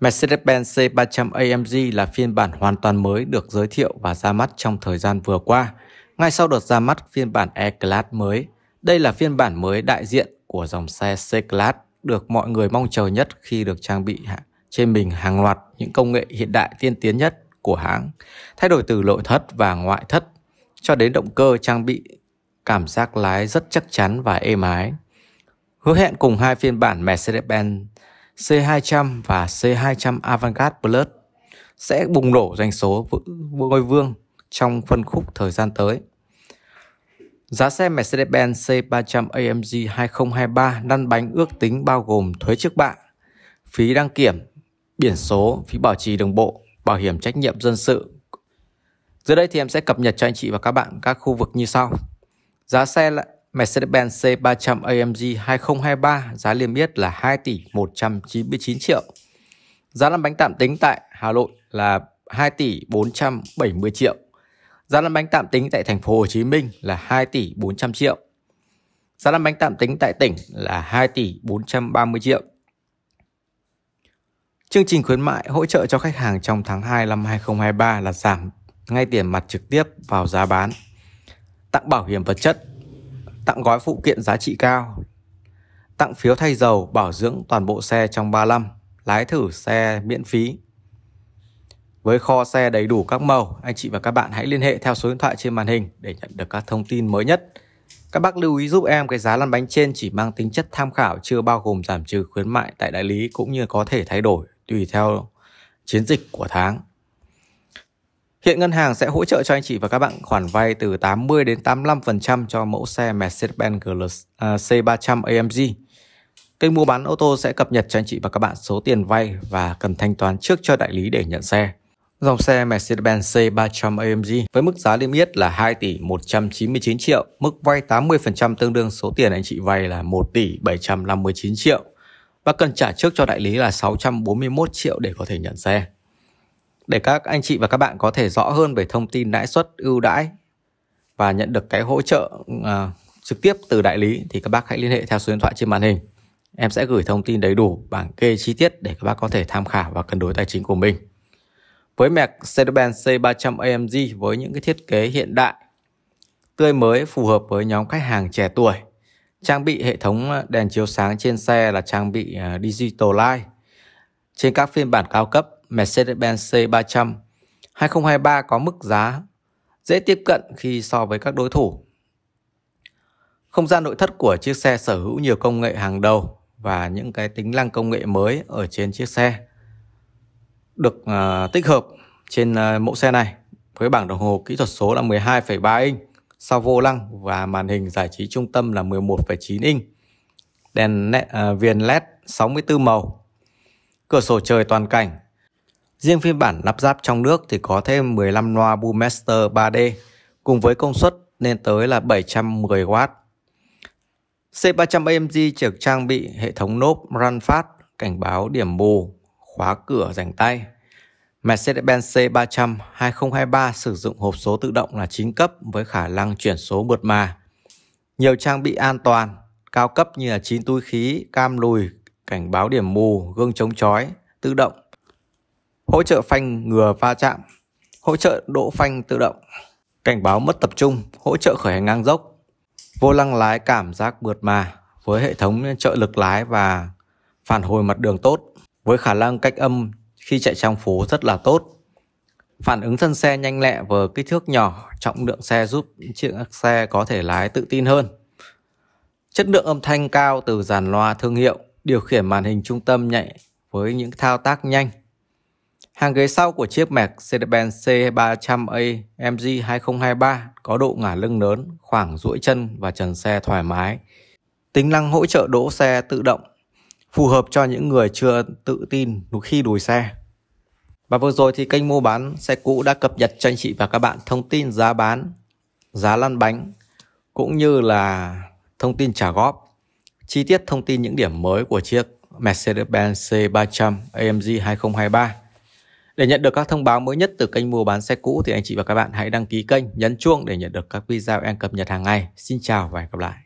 Mercedes-Benz C300 AMG là phiên bản hoàn toàn mới được giới thiệu và ra mắt trong thời gian vừa qua, ngay sau đợt ra mắt phiên bản E-Class mới. Đây là phiên bản mới đại diện của dòng xe C-Class được mọi người mong chờ nhất khi được trang bị trên mình hàng loạt những công nghệ hiện đại tiên tiến nhất của hãng, thay đổi từ nội thất và ngoại thất cho đến động cơ trang bị cảm giác lái rất chắc chắn và êm ái. Hứa hẹn cùng hai phiên bản Mercedes-Benz C200 và C200 Avantgarde Plus sẽ bùng nổ doanh số ngôi vương trong phân khúc thời gian tới. Giá xe Mercedes-Benz C300 AMG 2023 lăn bánh ước tính bao gồm thuế trước bạ, phí đăng kiểm, biển số, phí bảo trì đường bộ, bảo hiểm trách nhiệm dân sự. Dưới đây thì em sẽ cập nhật cho anh chị và các bạn các khu vực như sau. Giá xe lại. Mercedes-Benz C300 AMG 2023 giá niêm yết là 2 tỷ 199 triệu. Giá lăn bánh tạm tính tại Hà Nội là 2 tỷ 470 triệu. Giá lăn bánh tạm tính tại thành phố Hồ Chí Minh là 2 tỷ 400 triệu. Giá lăn bánh tạm tính tại tỉnh là 2 tỷ 430 triệu. Chương trình khuyến mại hỗ trợ cho khách hàng trong tháng 2 năm 2023 là giảm ngay tiền mặt trực tiếp vào giá bán, tặng bảo hiểm vật chất tặng gói phụ kiện giá trị cao, tặng phiếu thay dầu bảo dưỡng toàn bộ xe trong năm, lái thử xe miễn phí. Với kho xe đầy đủ các màu, anh chị và các bạn hãy liên hệ theo số điện thoại trên màn hình để nhận được các thông tin mới nhất. Các bác lưu ý giúp em cái giá lăn bánh trên chỉ mang tính chất tham khảo chưa bao gồm giảm trừ khuyến mại tại đại lý cũng như có thể thay đổi tùy theo chiến dịch của tháng. Hiện ngân hàng sẽ hỗ trợ cho anh chị và các bạn khoản vay từ 80 đến 85% cho mẫu xe Mercedes-Benz GLC à, C300 AMG. Kênh mua bán ô tô sẽ cập nhật cho anh chị và các bạn số tiền vay và cần thanh toán trước cho đại lý để nhận xe. Dòng xe Mercedes-Benz C300 AMG với mức giá niêm yết là 2 tỷ 199 triệu, mức vay 80% tương đương số tiền anh chị vay là 1 tỷ 759 triệu và cần trả trước cho đại lý là 641 triệu để có thể nhận xe để các anh chị và các bạn có thể rõ hơn về thông tin lãi suất ưu đãi và nhận được cái hỗ trợ à, trực tiếp từ đại lý thì các bác hãy liên hệ theo số điện thoại trên màn hình. Em sẽ gửi thông tin đầy đủ bảng kê chi tiết để các bác có thể tham khảo và cân đối tài chính của mình. Với Mercedes-Benz C300 AMG với những cái thiết kế hiện đại, tươi mới phù hợp với nhóm khách hàng trẻ tuổi, trang bị hệ thống đèn chiếu sáng trên xe là trang bị à, Digital Light. Trên các phiên bản cao cấp Mercedes-Benz C300 2023 có mức giá dễ tiếp cận khi so với các đối thủ. Không gian nội thất của chiếc xe sở hữu nhiều công nghệ hàng đầu và những cái tính năng công nghệ mới ở trên chiếc xe được uh, tích hợp trên uh, mẫu xe này với bảng đồng hồ kỹ thuật số là 12,3 inch sau vô lăng và màn hình giải trí trung tâm là 11,9 inch đèn LED, uh, viền LED 64 màu cửa sổ trời toàn cảnh Riêng phiên bản lắp ráp trong nước thì có thêm 15 loa Boommaster 3D cùng với công suất lên tới là 710W. C300 AMG được trang bị hệ thống nốp run cảnh báo điểm mù, khóa cửa rảnh tay. Mercedes-Benz C300 2023 sử dụng hộp số tự động là 9 cấp với khả năng chuyển số mượt mà. Nhiều trang bị an toàn, cao cấp như là 9 túi khí, cam lùi, cảnh báo điểm mù, gương chống chói, tự động hỗ trợ phanh ngừa va chạm, hỗ trợ độ phanh tự động, cảnh báo mất tập trung, hỗ trợ khởi hành ngang dốc, vô lăng lái cảm giác mượt mà với hệ thống trợ lực lái và phản hồi mặt đường tốt, với khả năng cách âm khi chạy trong phố rất là tốt. Phản ứng thân xe nhanh lẹ với kích thước nhỏ, trọng lượng xe giúp chiếc xe có thể lái tự tin hơn. Chất lượng âm thanh cao từ dàn loa thương hiệu, điều khiển màn hình trung tâm nhạy với những thao tác nhanh, Hàng ghế sau của chiếc Mercedes-Benz C300A MG 2023 có độ ngả lưng lớn, khoảng duỗi chân và trần xe thoải mái. Tính năng hỗ trợ đỗ xe tự động, phù hợp cho những người chưa tự tin khi đùi xe. Và vừa rồi thì kênh mua bán xe cũ đã cập nhật cho anh chị và các bạn thông tin giá bán, giá lăn bánh cũng như là thông tin trả góp. Chi tiết thông tin những điểm mới của chiếc Mercedes-Benz C300 AMG 2023. Để nhận được các thông báo mới nhất từ kênh mua bán xe cũ thì anh chị và các bạn hãy đăng ký kênh, nhấn chuông để nhận được các video em cập nhật hàng ngày. Xin chào và hẹn gặp lại.